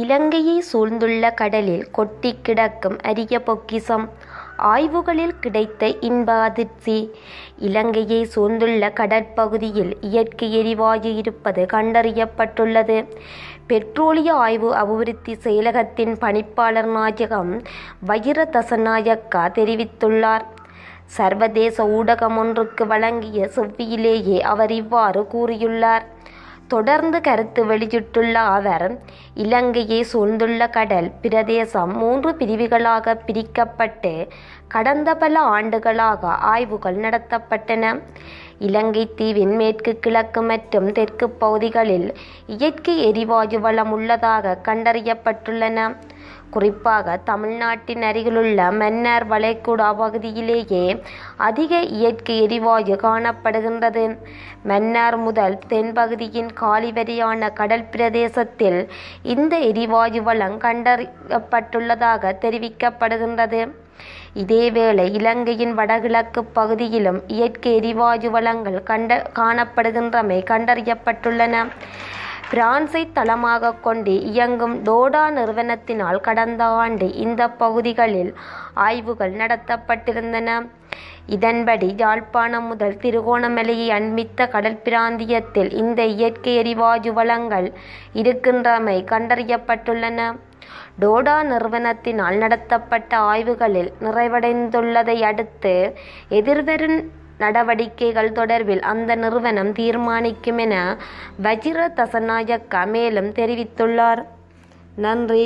இலங்கையை சூழ்ந்துள்ள கடலில் கொட்டி கிடக்கும் அரிய பொக்கிசம் ஆய்வுகளில் கிடைத்த இன்ப அதிர்ச்சி இலங்கையை சூழ்ந்துள்ள கடற்பகுதியில் இயற்கை எரிவாயு இருப்பது கண்டறியப்பட்டுள்ளது பெட்ரோலிய ஆய்வு அபிவிருத்தி செயலகத்தின் பணிப்பாளர் நாயகம் வைர தசநாயக்கா தெரிவித்துள்ளார் சர்வதேச ஊடகம் ஒன்றுக்கு வழங்கிய செவ்வியிலேயே அவர் இவ்வாறு கூறியுள்ளார் தொடர்ந்து கருத்து வெளியிட்டுள்ள அவர் இலங்கையை சூழ்ந்துள்ள கடல் பிரதேசம் மூன்று பிரிவுகளாக பிரிக்கப்பட்டு கடந்த பல ஆண்டுகளாக ஆய்வுகள் நடத்தப்பட்டன இலங்கை தீவின் மேற்கு கிழக்கு மற்றும் தெற்கு பகுதிகளில் இயற்கை எரிவாயு வளம் உள்ளதாக கண்டறியப்பட்டுள்ளன குறிப்பாக தமிழ்நாட்டின் அருகிலுள்ள மன்னார் வளைகுடா பகுதியிலேயே அதிக இயற்கை எரிவாயு காணப்படுகின்றது மன்னார் முதல் தென்பகுதியின் காலிவரியான கடல் பிரதேசத்தில் இந்த எரிவாயு வளம் கண்டறியப்பட்டுள்ளதாக தெரிவிக்கப்படுகின்றது இதேவேளை இலங்கையின் வடகிழக்கு பகுதியிலும் இயற்கை எரிவாயு வளங்கள் கண்ட காணப்படுகின்றமை கண்டறியப்பட்டுள்ளன பிரான்சை தளமாக கொண்டு இயங்கும் டோடா நிறுவனத்தினால் கடந்த ஆண்டு இந்த பகுதிகளில் ஆய்வுகள் நடத்தப்பட்டிருந்தன இதன்படி யாழ்ப்பாணம் முதல் திருகோணமலையை அண்மித்த கடல் பிராந்தியத்தில் இந்த இயற்கை எரிவாயு வளங்கள் இருக்கின்றமை கண்டறியப்பட்டுள்ளன டோடா நிறுவனத்தினால் நடத்தப்பட்ட ஆய்வுகளில் நிறைவடைந்துள்ளதை அடுத்து எதிர்வரும் நடவடிக்கைகள் தொடர்பில் அந்த நிறுவனம் தீர்மானிக்கும் என வஜிர தசநாயக்கா மேலும் தெரிவித்துள்ளார் நன்றி